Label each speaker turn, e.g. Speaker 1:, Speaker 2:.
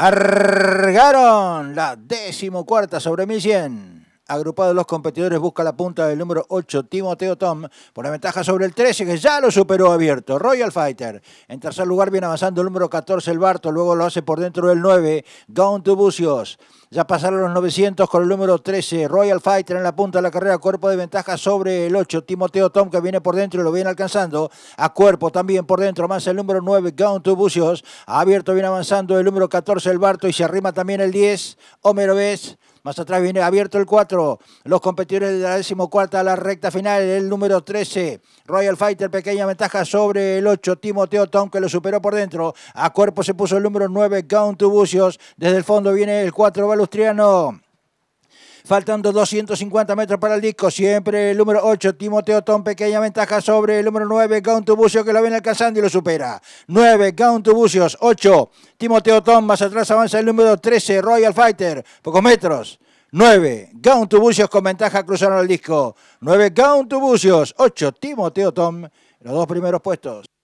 Speaker 1: Argaron la cuarta sobre 1100. Agrupados los competidores, busca la punta del número 8, Timoteo Tom, por la ventaja sobre el 13, que ya lo superó abierto. Royal Fighter. En tercer lugar viene avanzando el número 14, el Barto. Luego lo hace por dentro del 9, Down to Bucios. Ya pasaron los 900 con el número 13, Royal Fighter en la punta de la carrera, cuerpo de ventaja sobre el 8, Timoteo Tom que viene por dentro y lo viene alcanzando, a cuerpo también por dentro, más el número 9, to Bucios, abierto viene avanzando el número 14, el Barto y se arrima también el 10, Homero ves. Más atrás viene abierto el 4. Los competidores de la decimocuarta a la recta final. El número 13. Royal Fighter, pequeña ventaja sobre el 8. Timoteo Tom que lo superó por dentro. A cuerpo se puso el número 9, Count Bucios. Desde el fondo viene el 4, Balustriano. Faltando 250 metros para el disco. Siempre el número 8, Timoteo Tom. Pequeña ventaja sobre el número 9, Gauntubucios, que lo viene alcanzando y lo supera. 9, tubucios, 8, Timoteo Tom. Más atrás avanza el número 13, Royal Fighter. Pocos metros. 9, Gauntubucios con ventaja cruzaron el disco. 9, Gauntubucios. 8, Timoteo Tom. Los dos primeros puestos.